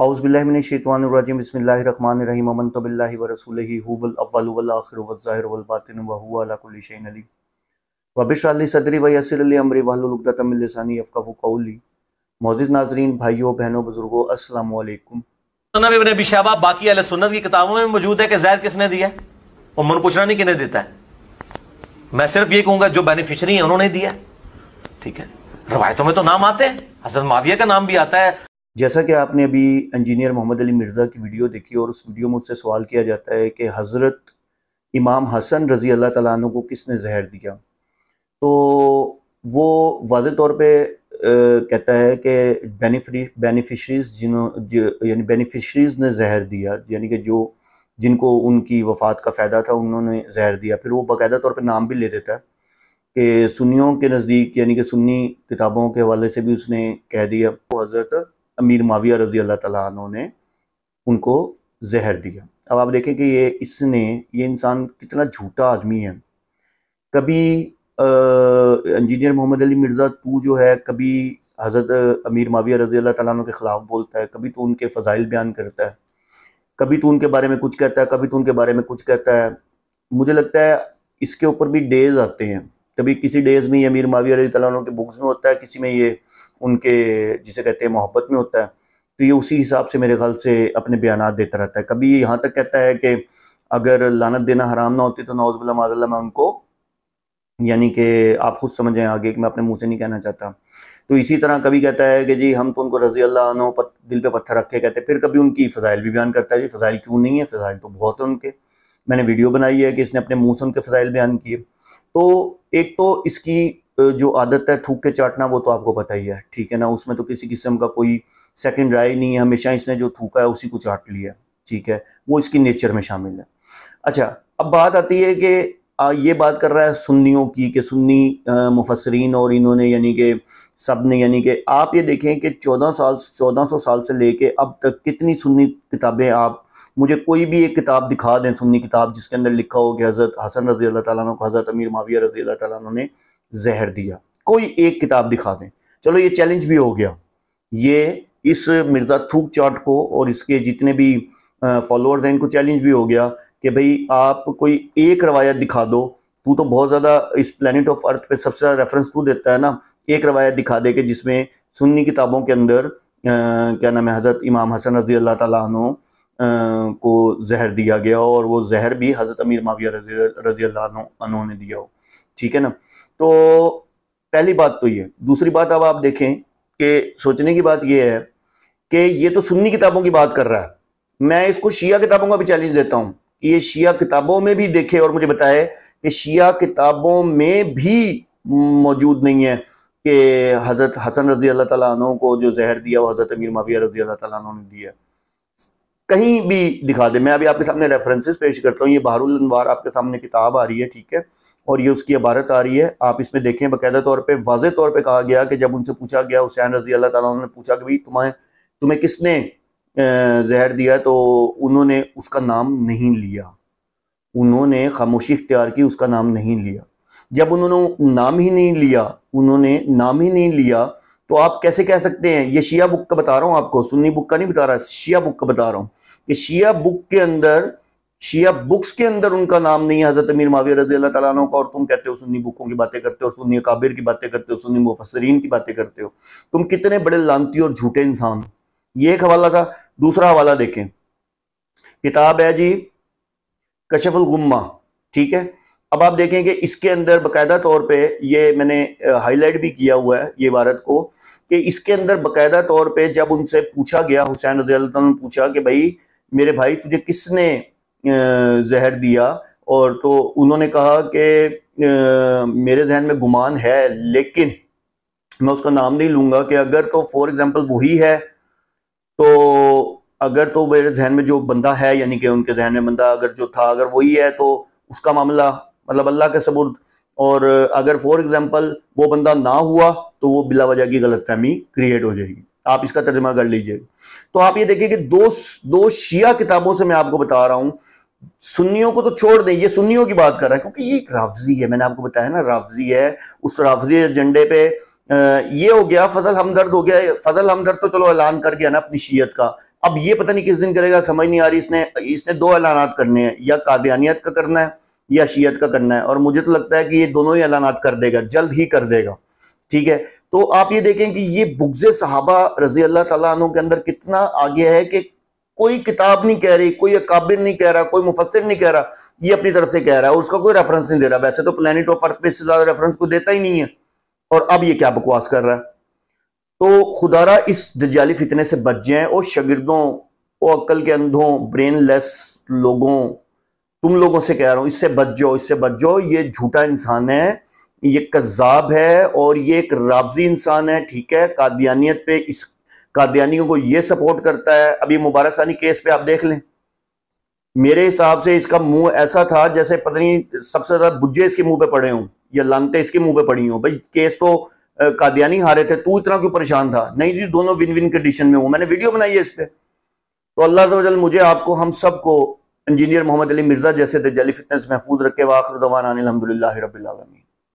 नाजरीन भाइयों बहनों बाकी की किताबों में मौजूद है कि जहर किसने दिया पूछना नहीं किने देता है मैं सिर्फ ये कहूंगा जो बेनिफिशरी है उन्होंने दिया ठीक है रवायतों में तो नाम आते हैं हजरत माविया का नाम भी आता है जैसा कि आपने अभी इंजीनियर मोहम्मद अली मिर्ज़ा की वीडियो देखी और उस वीडियो में उससे सवाल किया जाता है कि हज़रत इमाम हसन रज़ी अल्लाह तु को किसने जहर दिया तो वो वाज तौर पर कहता है कि बेनिफिश बेनिफिशरीज जिन्हों यानी बेनिफिशरीज ने जहर दिया यानी कि जो जिनको उनकी वफात का फ़ायदा था उन्होंने जहर दिया फिर वो बाकायदा तौर पर नाम भी ले देता है कि सुन्नियों के नज़दीक यानी कि सुन्नी किताबों के हवाले से भी उसने कह दिया वो तो हज़रत अमीर माविया रजी अल्लाह तु ने उनको जहर दिया अब आप देखें कि ये इसने ये इंसान कितना झूठा आदमी है कभी इंजीनियर मोहम्मद अली मिर्ज़ा तू जो है कभी हज़रत अमीर माविया रजी अल्लाह तु के ख़िलाफ़ बोलता है कभी तो उनके फ़जाइल बयान करता है कभी तो उनके बारे में कुछ कहता है कभी तो उनके बारे में कुछ कहता है मुझे लगता है इसके ऊपर भी डेज आते हैं कभी किसी डेज में ये अमीर माविया रजी तु के बुक्स में होता है किसी में ये उनके जिसे कहते हैं मोहब्बत में होता है तो ये उसी हिसाब से मेरे ख्याल से अपने बयान देता रहता है कभी ये यहाँ तक कहता है कि अगर लानत देना हराम ना होती तो नौजबल माजल्ला मैं उनको यानी कि आप खुद समझें आगे कि मैं अपने मुँह से नहीं कहना चाहता तो इसी तरह कभी कहता है कि जी हम तो उनको रजी अल्लाह दिल पे पत्थर रखे कहते हैं फिर कभी उनकी फ़जाइल भी बयान करता है जी फ़जाइल क्यों नहीं है फ़जाइल तो बहुत है उनके मैंने वीडियो बनाई है कि इसने अपने मुँह से उनके फ़जाइल बयान किए तो एक तो इसकी जो आदत है थूक के चाटना वो तो आपको पता ही है ठीक है ना उसमें तो किसी किस्म का कोई सेकंड राय नहीं है हमेशा इसने जो थूका है उसी को चाट लिया ठीक है वो इसकी नेचर में शामिल है अच्छा अब बात आती है कि ये बात कर रहा है सुन्नियों की कि सुन्नी मुफसरीन और इन्होंने यानी कि सब ने यानी कि आप ये देखें कि चौदह साल चौदह सौ साल से लेके अब तक कितनी सुन्नी किताबें आप मुझे कोई भी एक किताब दिखा दें सुन्नी किताब जिसके अंदर लिखा हो कि हज़रत हसन रजी अल्लाह तुम को हज़रत अमीर माविया रजी अल्लाह तैन ने जहर दिया कोई एक किताब दिखा दें चलो ये चैलेंज भी हो गया ये इस मिर्ज़ा थूक चाट को और इसके जितने भी फॉलोअर्स हैं इनको चैलेंज भी हो गया कि भाई आप कोई एक रवायत दिखा दो तू तो बहुत ज़्यादा इस प्लानट ऑफ अर्थ पे सबसे ज़्यादा रेफरेंस तू देता है ना एक रवायत दिखा दे कि जिसमें सुन्नी किताबों के अंदर आ, क्या नाम है हज़रत इमाम हसन रजी अल्लाह तु को जहर दिया गया और वो जहर भी हज़रत अमीर माविया रजी रजी अल्लाह ने दिया हो ठीक है ना तो पहली बात तो ये दूसरी बात अब आप देखें कि सोचने की बात यह है कि ये तो सुन्नी किताबों की बात कर रहा है मैं इसको शिया किताबों का भी चैलेंज देता हूँ कि ये शिया किताबों में भी देखे और मुझे बताए कि शिया किताबों में भी मौजूद नहीं है कि हज़रत हसन रजी अल्लाह तु को जो जहर दिया वो हज़रत अमीर माविया रजी अल्लाह तु ने दिया कहीं भी दिखा दे मैं अभी आपके सामने रेफरेंसेस पेश करता हूँ ये बहारुल अनवार आपके सामने किताब आ रही है ठीक है और ये उसकी इबारत आ रही है आप इसमें देखें बाकायदा तौर पर वाज तौर पर कहा गया कि जब उनसे पूछा गया हुसैन रजी अल्लाह तुम ने पूछा कि भाई तुम्हें तुम्हें किसने जहर दिया तो उन्होंने उसका नाम नहीं लिया उन्होंने खामोशी इख्तियार की उसका नाम नहीं लिया जब उन्होंने नाम ही नहीं लिया उन्होंने नाम ही नहीं लिया तो आप कैसे कह सकते हैं ये शिया बुक का बता रहा हूँ आपको सुन्नी बुक का नहीं बता रहा शिया बुक का बता रहा हूँ कि शिया बुक के अंदर शिया बुक्स के अंदर उनका नाम नहीं है हजरत अमीर माविया रजी अल्लाह का और तुम कहते हो सुन्नी बुकों की बातें करते हो सुन्नी काबिर की बातें करते हो सुन्नी मुफसरीन की बातें करते हो तुम कितने बड़े लानती और झूठे इंसान ये एक हवाला था दूसरा हवाला देखें किताब है जी कशफुल गुम्मा ठीक है अब आप देखें कि इसके अंदर बाकायदा तौर पे ये मैंने हाईलाइट भी किया हुआ है ये इबारत को कि इसके अंदर बाकायदा तौर पे जब उनसे पूछा गया हुसैन रजी ने पूछा कि भाई मेरे भाई तुझे किसने जहर दिया और तो उन्होंने कहा कि मेरे जहन में गुमान है लेकिन मैं उसका नाम नहीं लूंगा कि अगर तो फॉर एग्ज़ाम्पल वही है तो अगर तो मेरे जहन में जो बंदा है यानी कि उनके जहन में बंदा अगर जो था अगर वही है तो उसका मामला मतलब अल्लाह के सबूत और अगर फॉर एग्ज़ाम्पल वो बंदा ना हुआ तो वो बिला वजह की गलत फहमी क्रिएट हो जाएगी आप इसका तर्जमा कर लीजिए तो आप ये देखिए कि दो दो शिया किताबों से मैं आपको बता रहा हूं सुन्नियों को तो छोड़ दें ये सुन्नियों की बात कर रहा है क्योंकि ये एक है मैंने आपको बताया ना राफजी है उस राफजी एजेंडे पे ये हो गया फजल हमदर्द हो गया फजल हमदर्द तो चलो ऐलान कर गया ना अपनी शीयत का अब ये पता नहीं किस दिन करेगा समझ नहीं आ रही इसने इसने दो ऐलानात करने हैं या कादियानियत का करना है या शीयत का करना है और मुझे तो लगता है कि ये दोनों ही ऐलानात कर देगा जल्द ही कर देगा ठीक है तो आप ये देखें कि ये बुग्ज साहबा रजी अल्लाह तु के अंदर कितना आगे है कि कोई किताब नहीं कह रही कोई अकाबिर नहीं कह रहा कोई मुफसर नहीं कह रहा ये अपनी तरफ से कह रहा है उसका कोई रेफरेंस नहीं दे रहा वैसे तो प्लान ऑफ अर्थ पे इससे ज्यादा रेफरेंस को देता ही नहीं है और अब ये क्या बकवास कर रहा है तो खुदारा इस दजाली फितने से बच जाए और शगिर्दों और अक्ल के अंधों लेस लोगों तुम लोगों से कह रहा हूं इससे बच जाओ इससे बच जाओ ये झूठा इंसान है ये कजाब है और ये एक राबजी इंसान है ठीक है कादियानियत पे इस कादियानियों को ये सपोर्ट करता है अभी मुबारक सानी केस पे आप देख लें मेरे हिसाब से इसका मुंह ऐसा था जैसे पता नहीं सबसे ज्यादा बुझे इसके मुंह पे पड़े हों या लानते इसके मुंह पे पड़ी हों भाई केस तो कादियानी हारे थे तू इतना क्यों परेशान था नहीं जी दोनों विन विन कंडीशन में हूं मैंने वीडियो बनाई है इस पर तो अल्लाह तजल मुझे आपको हम सबको इंजीनियर मोहम्मद अली मिर्जा जैसे तजली फितनेस महफूज रखे वाखरदवान अलहमदिल्ला